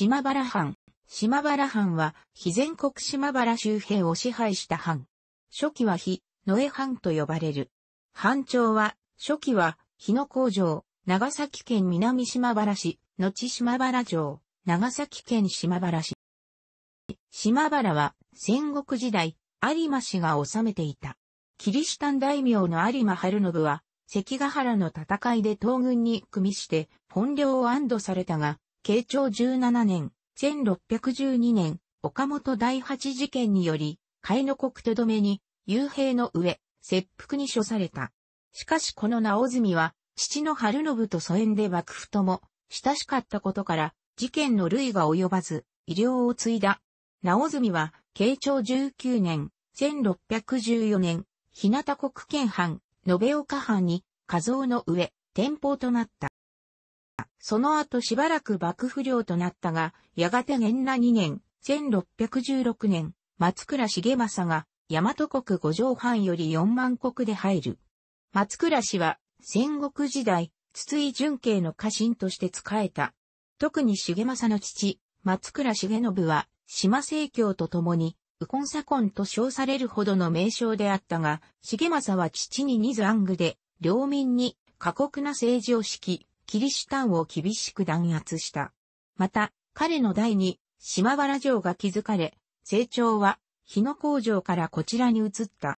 島原藩。島原藩は、非全国島原周辺を支配した藩。初期は非、野江藩と呼ばれる。藩長は、初期は、日野工場、長崎県南島原市、後島原城、長崎県島原市。島原は、戦国時代、有馬氏が治めていた。キリシタン大名の有馬晴信は、関ヶ原の戦いで東軍に組みして、本領を安堵されたが、慶長17年、1612年、岡本第八事件により、海の国手止めに、幽閉の上、切腹に処された。しかしこの直澄は、父の春信と疎遠で幕府とも、親しかったことから、事件の類が及ばず、医療を継いだ。直澄は、慶長19年、1614年、日向国県藩、延岡藩に、火像の上、天保となった。その後しばらく幕府領となったが、やがて元那2年、1616年、松倉重政が、大和国五条藩より四万国で入る。松倉氏は、戦国時代、筒井純慶の家臣として仕えた。特に重政の父、松倉重信は、島政教と共に、右近左近と称されるほどの名称であったが、重政は父に二ず暗具で、領民に過酷な政治を敷き、キリシタンを厳しく弾圧した。また、彼の代に島原城が築かれ、成長は日野工場からこちらに移った。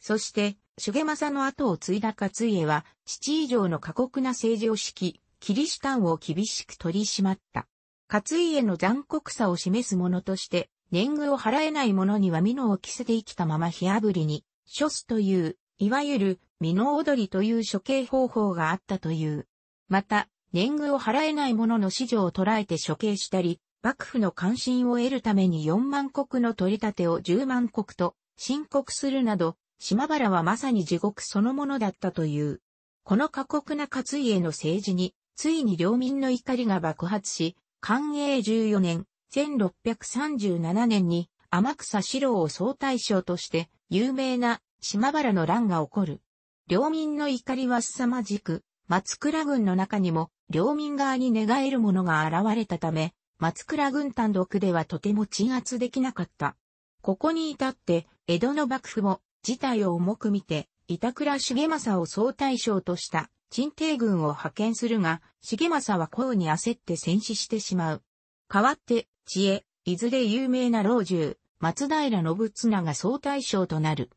そして、重政の後を継いだ勝家は、父以上の過酷な政治を敷き、キリシタンを厳しく取り締まった。勝家の残酷さを示すものとして、年貢を払えない者には美濃を着せて生きたまま火ぶりに、処すという、いわゆる美濃踊りという処刑方法があったという。また、年貢を払えない者の子女を捉えて処刑したり、幕府の関心を得るために4万国の取り立てを10万国と申告するなど、島原はまさに地獄そのものだったという。この過酷な勝家の政治に、ついに領民の怒りが爆発し、寛永14年、1637年に天草四郎を総大将として有名な島原の乱が起こる。領民の怒りは凄まじく、松倉軍の中にも、領民側に寝返る者が現れたため、松倉軍単独ではとても鎮圧できなかった。ここに至って、江戸の幕府も、事態を重く見て、板倉重政を総大将とした、鎮定軍を派遣するが、重政は功に焦って戦死してしまう。代わって、知恵、いずれ有名な老中、松平信綱が総大将となる。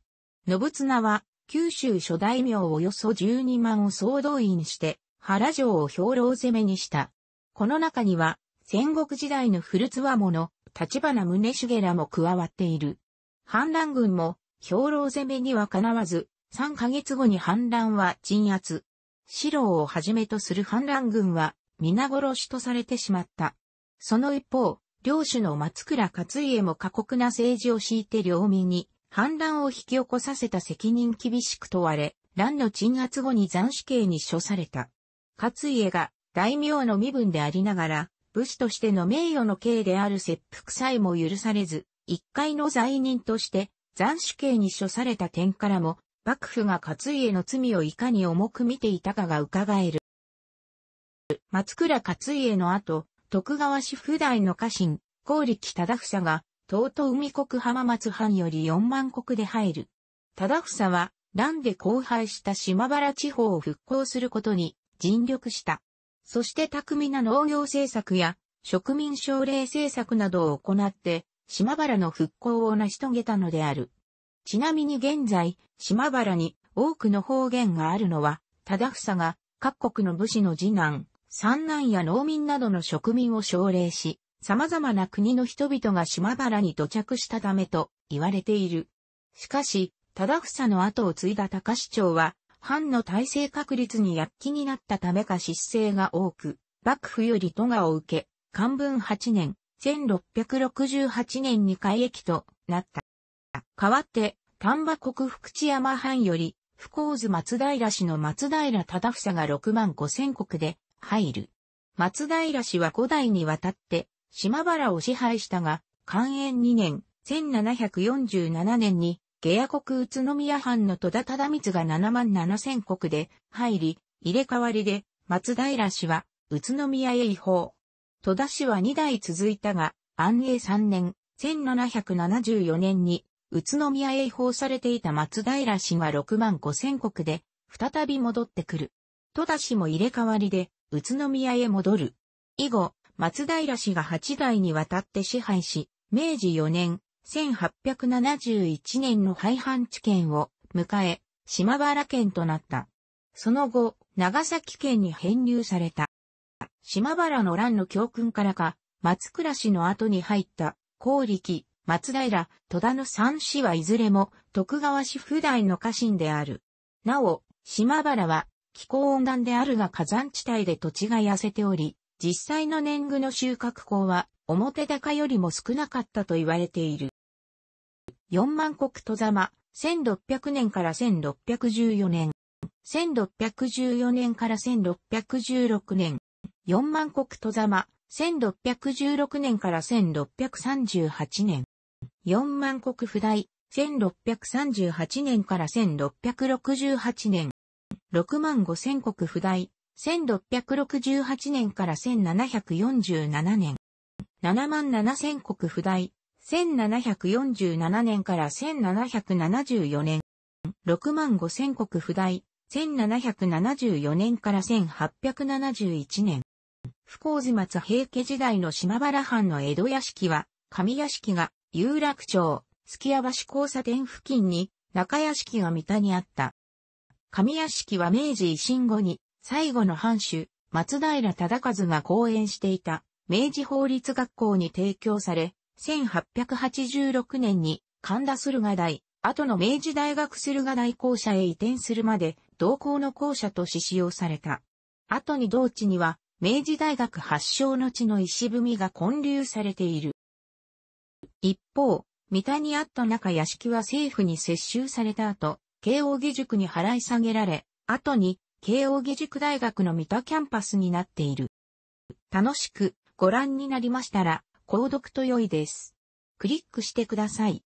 信綱は、九州諸大名およそ12万を総動員して、原城を兵糧攻めにした。この中には、戦国時代の古津和者、立花宗重らも加わっている。反乱軍も、兵糧攻めにはかなわず、3ヶ月後に反乱は鎮圧。四郎をはじめとする反乱軍は、皆殺しとされてしまった。その一方、領主の松倉勝家も過酷な政治を敷いて領民に反乱を引き起こさせた責任厳しく問われ、乱の鎮圧後に斬死刑に処された。勝家が大名の身分でありながら、武士としての名誉の刑である切腹さえも許されず、一階の罪人として斬死刑に処された点からも、幕府が勝家の罪をいかに重く見ていたかが伺える。松倉勝家の後、徳川氏不代の家臣、高力忠房が東都海国浜松藩より4万国で入る。忠房は、乱で荒廃した島原地方を復興することに尽力した。そして巧みな農業政策や植民奨励政策などを行って、島原の復興を成し遂げたのである。ちなみに現在、島原に多くの方言があるのは、忠房が各国の武士の次男、三男や農民などの植民を奨励し、様々な国の人々が島原に土着したためと言われている。しかし、忠房の後を継いだ高市長は、藩の体制確立に躍起になったためか失勢が多く、幕府より都がを受け、漢文8年、1668年に改役となった。代わって、丹波国福知山藩より、福王津松平氏の松平忠房が6万5千国で入る。松平氏は古代にわたって島原を支配したが、寛延2年、1747年に、下野国宇都宮藩の戸田忠光が7万7千国で入り、入れ替わりで、松平氏は、宇都宮へ移行。戸田氏は2代続いたが、安永3年、1774年に、宇都宮へ移行されていた松平氏が6万5千国で、再び戻ってくる。戸田氏も入れ替わりで、宇都宮へ戻る。以後、松平氏が8代にわたって支配し、明治4年、1871年の廃藩置県を迎え、島原県となった。その後、長崎県に編入された。島原の乱の教訓からか、松倉氏の後に入った、高力、松平、戸田の三氏はいずれも徳川氏普代の家臣である。なお、島原は気候温暖であるが火山地帯で土地が痩せており、実際の年貢の収穫校は表高よりも少なかったと言われている。四万国戸様、1600年から1614年、1614年から1616年、四万国戸様、1616年から1638年、四万国不代、1638年から1668年、六万五千国不代、1668年から1747年。7万7000国不大。1747年から1774年。6万5000国不大。1774年から1871年。福王寺松平家時代の島原藩の江戸屋敷は、上屋敷が有楽町、月屋橋交差点付近に中屋敷が三田にあった。上屋敷は明治維新後に最後の藩主、松平忠和が講演していた、明治法律学校に提供され、1886年に神田駿河台、後の明治大学駿河台校舎へ移転するまで、同校の校舎とし使用された。後に同地には、明治大学発祥の地の石踏みが混流されている。一方、三谷にあった中屋敷は政府に接収された後、慶応義塾に払い下げられ、後に慶応義塾大学の三田キャンパスになっている。楽しくご覧になりましたら、購読と良いです。クリックしてください。